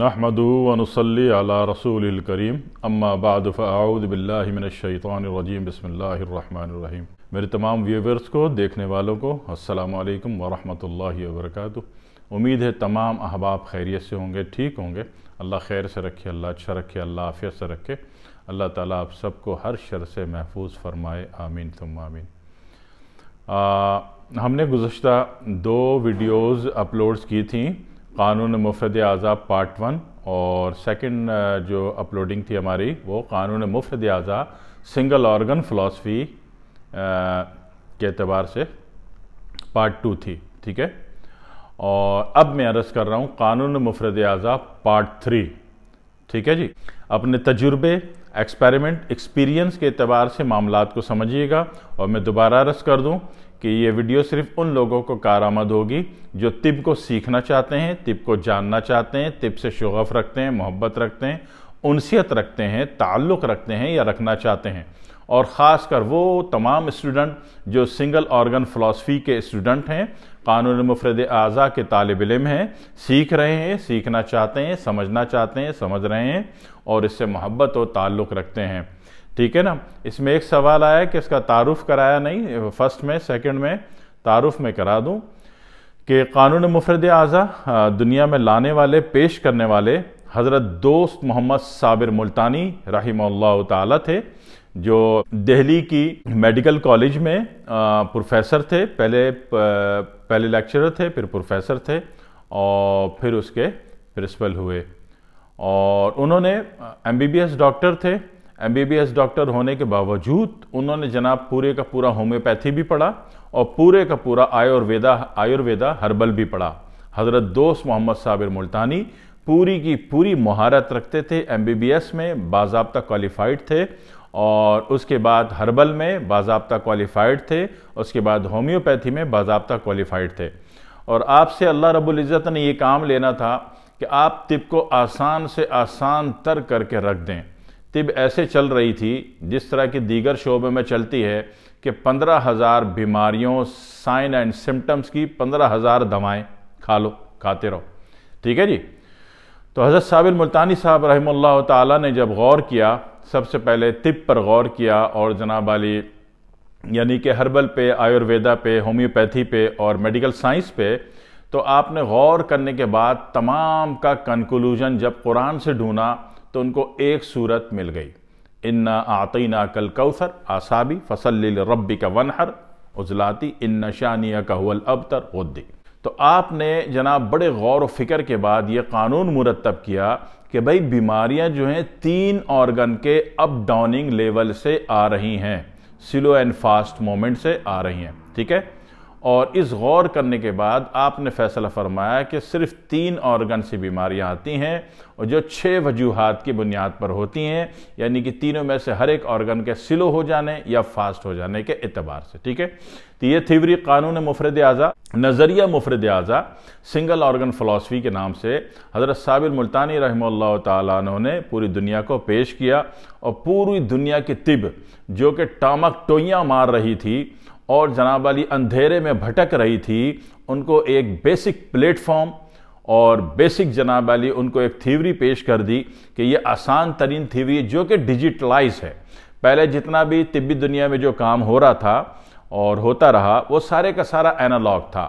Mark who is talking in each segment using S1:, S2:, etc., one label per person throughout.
S1: بالله من الشيطان الرجيم بسم الله الرحمن الرحيم मेरे तमाम व्यूवर्स को देखने वालों को अल्लाम व वर्क उम्मीद है तमाम अहबाब खैरियत से होंगे ठीक होंगे अल्लाह खैर से रखे अल्लाह अच्छा रखे अल्लाह आफियत से रखे अल्लाह ताला आप सबको हर शर से महफूज फरमाए आमीन तुम आमीन आ, हमने गुज्त दो वीडियोस अपलोड्स की थी कानून मुफरद अज़ा पार्ट वन और सेकंड जो अपलोडिंग थी हमारी वो कानून मुफरद अज़ा सिंगल ऑर्गन फ़िलासफ़ी के अतबार से पार्ट टू थी ठीक है और अब मैं अर्ज़ कर रहा हूँ कानून मुफरद अज़ा पार्ट थ्री ठीक है जी अपने तजुर्बे एक्सपेरिमेंट एक्सपीरियंस के अतबार से मामला को समझिएगा और मैं दोबारा अर्ज़ कर दूँ कि ये वीडियो सिर्फ उन लोगों को कारामद होगी जो तिब को सीखना चाहते हैं तिब को जानना चाहते हैं तिब से शगफ़ रखते हैं मोहब्बत रखते हैं उनसीत रखते हैं ताल्लुक़ रखते हैं या रखना चाहते हैं और ख़ास कर वो तमाम स्टूडेंट जो सिंगल ऑर्गन फ़िलासफ़ी के स्टूडेंट हैं कानून मुफरद अज़ा के तालब इम हैं सीख रहे हैं सीखना चाहते हैं समझना चाहते हैं समझ रहे हैं और इससे मोहब्बत और ताल्लुक़ रखते हैं ठीक है ना इसमें एक सवाल आया कि इसका तारुफ कराया नहीं फर्स्ट में सेकंड में तारुफ में करा दूं कि कानून मुफरद आज़ा दुनिया में लाने वाले पेश करने वाले हज़रत दोस्त मोहम्मद साबिर मुल्तानी रही ताला थे जो दिल्ली की मेडिकल कॉलेज में प्रोफेसर थे पहले पहले लेक्चरर थे फिर प्रोफेसर थे और फिर उसके प्रिंसिपल हुए और उन्होंने एमबीबीएस डॉक्टर थे M B B S doctor होने के बावजूद उन्होंने जनाब पूरे का पूरा होम्योपैथी भी पढ़ा और पूरे का पूरा आयुर्वेदा आयुर्वेदा हर्बल भी पढ़ा हज़रत दोस्त मोहम्मद साबिर मुल्तानी पूरी की पूरी महारत रखते थे एम बी बी एस में बाबा क्वालिफाइड थे और उसके बाद हर्बल में बाबा क्वालिफाइड थे उसके बाद होम्योपैथी में बाबा क्वालिफाइड थे और आपसे अल्लाह रबुल्ज़त ने ये काम लेना था कि आप तिब को आसान से आसान तर करके रख दें तिब ऐसे चल रही थी जिस तरह की दीगर शोबे में चलती है कि पंद्रह हज़ार बीमारियों साइन एंड सिम्टम्स की पंद्रह हज़ार दवाएँ खा लो खाते रहो ठीक है जी तो हज़रत साबिर मुल्तानी साहब रहमल्ला ताला ने जब गौर किया सबसे पहले तिब पर गौर किया और जनाब अली यानी कि हर्बल पे आयुर्वेदा पे होम्योपैथी पे और मेडिकल साइंस पे तो आपने गौर करने के बाद तमाम का कंक्लूजन जब कुरान से ढूंढा तो उनको एक सूरत मिल गई इन्ना आतीना कल कौसर आसाबी फसल रब्बी का वनहर उजलाती इन्ना शानिया का हुल अबतर उद्दी तो आपने जनाब बड़े गौर फिक्र के बाद ये कानून मुरतब किया कि भाई बीमारियां जो हैं तीन ऑर्गन के अप डाउनिंग लेवल से आ रही हैं स्लो एंड फास्ट मोमेंट से आ रही हैं ठीक है और इस गौर करने के बाद आपने फैसला फरमाया कि सिर्फ तीन ऑर्गन से बीमारियां आती हैं और जो छः वजूहत की बुनियाद पर होती हैं यानी कि तीनों में से हर एक ऑर्गन के सिलो हो जाने या फास्ट हो जाने के अतबार से ठीक है तो ये थीवरी कानून मुफरद आज़ा नज़रिया मुफरद आज़ा सिंगल ऑर्गन फलासफ़ी के नाम से हज़रत साबिर मुल्तानी रहमल्ला ने पूरी दुनिया को पेश किया और पूरी दुनिया की तिब जो कि टामक टोइयाँ मार रही थी और जनाब अली अंधेरे में भटक रही थी उनको एक बेसिक प्लेटफॉर्म और बेसिक जनाब अली उनको एक थीवरी पेश कर दी कि ये आसान तरीन थीवरी जो कि डिजिटलाइज है पहले जितना भी तिब्बी दुनिया में जो काम हो रहा था और होता रहा वो सारे का सारा एनालॉग था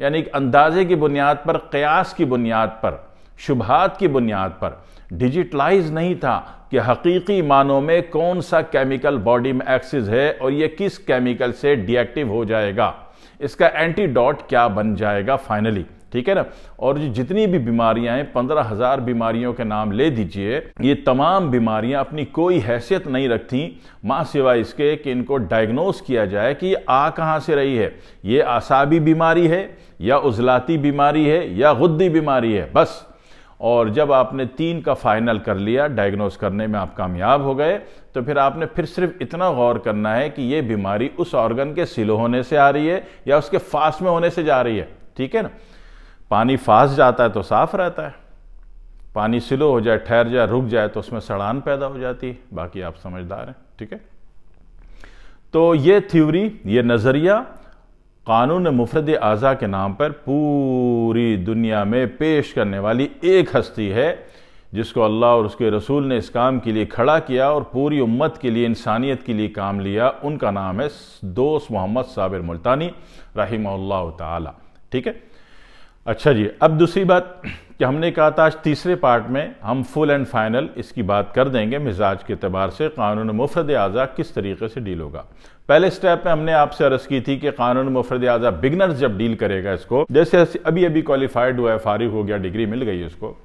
S1: यानी अंदाजे की बुनियाद पर कयास की बुनियाद पर शुभहात की बुनियाद पर डिजिटलाइज नहीं था कि हकीकी मानों में कौन सा केमिकल बॉडी में एक्सिस है और ये किस केमिकल से डिएक्टिव हो जाएगा इसका एंटीडॉट क्या बन जाएगा फाइनली ठीक है ना और जो जितनी भी बीमारियां हैं पंद्रह हजार बीमारियों के नाम ले दीजिए ये तमाम बीमारियां अपनी कोई हैसियत नहीं रखती माँ सिवाय इसके कि इनको डायग्नोस किया जाए कि ये आ कहाँ से रही है ये आसाबी बीमारी है या उजलाती बीमारी है या गुद्दी बीमारी है बस और जब आपने तीन का फाइनल कर लिया डायग्नोस करने में आप कामयाब हो गए तो फिर आपने फिर सिर्फ इतना गौर करना है कि ये बीमारी उस ऑर्गन के सिलो होने से आ रही है या उसके फास्ट में होने से जा रही है ठीक है ना पानी फास्ट जाता है तो साफ रहता है पानी सिलो हो जाए ठहर जाए रुक जाए तो उसमें सड़ान पैदा हो जाती है बाकी आप समझदार हैं ठीक है तो ये थ्योरी ये नज़रिया कानून मुफरद अज़ा के नाम पर पूरी दुनिया में पेश करने वाली एक हस्ती है जिसको अल्लाह और उसके रसूल ने इस काम के लिए खड़ा किया और पूरी उम्मत के लिए इंसानियत के लिए काम लिया उनका नाम है दोस्त मोहम्मद साबिर मुल्तानी रही तीक ठीक है अच्छा जी अब दूसरी बात कि हमने कहा था आज तीसरे पार्ट में हम फुल एंड फाइनल इसकी बात कर देंगे मिजाज के अतबार से कानून मुफरद अज़ा किस तरीके से डील होगा पहले स्टेप में हमने आपसे अर्ज की थी कि कानून मुफरद अज़ा बिगनर्स जब डील करेगा इसको जैसे अभी अभी क्वालिफाइड हुआ है फारिग हो गया डिग्री मिल गई उसको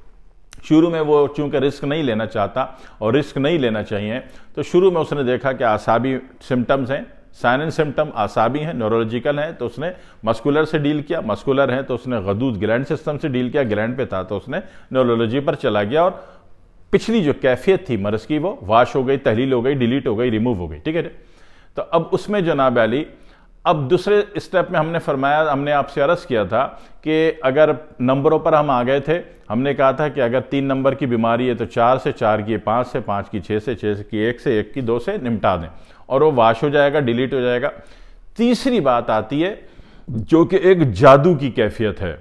S1: शुरू में वो चूंकि रिस्क नहीं लेना चाहता और रिस्क नहीं लेना चाहिए तो शुरू में उसने देखा कि आसाबी सिम्टम्स हैं साइन एंड सिम्टम आसाबी हैं न्यूरोलॉजिकल हैं तो उसने मस्कुलर से डील किया मस्कुलर है तो उसने गदूद ग्लैंड सिस्टम से डील किया ग्लैंड पे था तो उसने न्यूरोलॉजी पर चला गया और पिछली जो कैफियत थी मर्ज की वो वाश हो गई तहलील हो गई डिलीट हो गई रिमूव हो गई ठीक है तो अब उसमें जनाब अली अब दूसरे स्टेप में हमने फरमाया हमने आपसे अरज़ किया था कि अगर नंबरों पर हम आ गए थे हमने कहा था कि अगर तीन नंबर की बीमारी है तो चार से चार की पाँच से पाँच की छः से छः की एक से एक की दो से निपटा दें और वो वाश हो जाएगा डिलीट हो जाएगा तीसरी बात आती है जो कि एक जादू की कैफियत है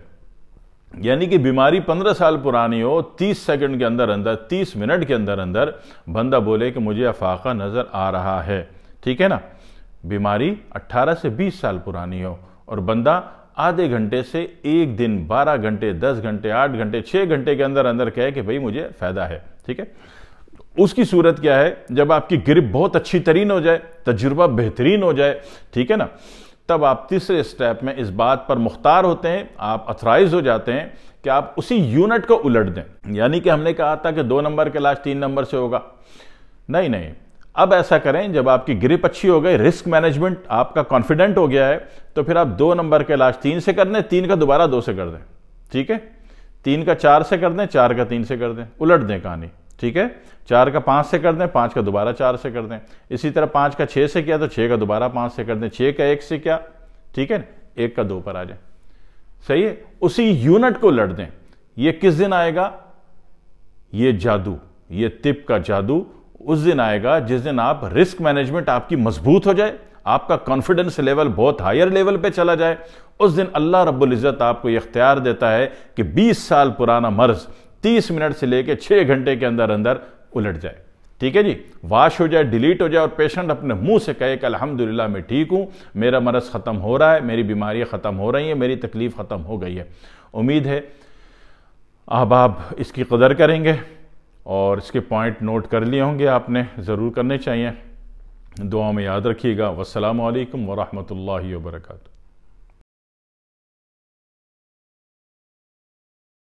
S1: यानी कि बीमारी पंद्रह साल पुरानी हो तीस सेकंड के अंदर अंदर तीस मिनट के अंदर अंदर बंदा बोले कि मुझे अफाका नज़र आ रहा है ठीक है ना बीमारी 18 से 20 साल पुरानी हो और बंदा आधे घंटे से एक दिन 12 घंटे 10 घंटे 8 घंटे 6 घंटे के अंदर अंदर कहे कि भाई मुझे फ़ायदा है ठीक है उसकी सूरत क्या है जब आपकी ग्रिप बहुत अच्छी तरीन हो जाए तजुर्बा बेहतरीन हो जाए ठीक है ना तब आप तीसरे स्टेप में इस बात पर मुख्तार होते हैं आप अथराइज हो जाते हैं कि आप उसी यूनिट को उलट दें यानी कि हमने कहा था कि दो नंबर के लास्ट तीन नंबर से होगा नहीं नहीं अब ऐसा करें जब आपकी ग्रिप अच्छी हो गई रिस्क मैनेजमेंट आपका कॉन्फिडेंट हो गया है तो फिर आप दो नंबर का इलाज तीन से कर दें तीन का दोबारा दो से कर दें ठीक है तीन का चार से कर दें चार का तीन से कर दें उलट दें कहानी ठीक है चार का पाँच से कर दें पाँच का दोबारा चार से कर दें इसी तरह पाँच का छः से किया तो छः का दोबारा पाँच से कर दें छः का एक से क्या ठीक है एक का दो पर आ जाए सही है उसी यूनिट को लड़ दें ये किस दिन आएगा ये जादू ये तिप का जादू उस दिन आएगा जिस दिन आप रिस्क मैनेजमेंट आपकी मजबूत हो जाए आपका कॉन्फिडेंस लेवल बहुत हायर लेवल पे चला जाए उस दिन अल्लाह रब्बुल इज़्ज़त आपको इख्तियार देता है कि 20 साल पुराना मर्ज 30 मिनट से लेके 6 घंटे के अंदर अंदर उलट जाए ठीक है जी वाश हो जाए डिलीट हो जाए और पेशेंट अपने मुंह से कहे कि अलहमदिल्ला मैं ठीक हूँ मेरा मर्ज ख़त्म हो रहा है मेरी बीमारियाँ ख़त्म हो रही हैं मेरी तकलीफ़ ख़त्म हो गई है उम्मीद है अब आप इसकी कदर करेंगे और इसके पॉइंट नोट कर लिए होंगे आपने ज़रूर करने चाहिए दुआ में याद रखिएगा वालकम वरहमल वर्का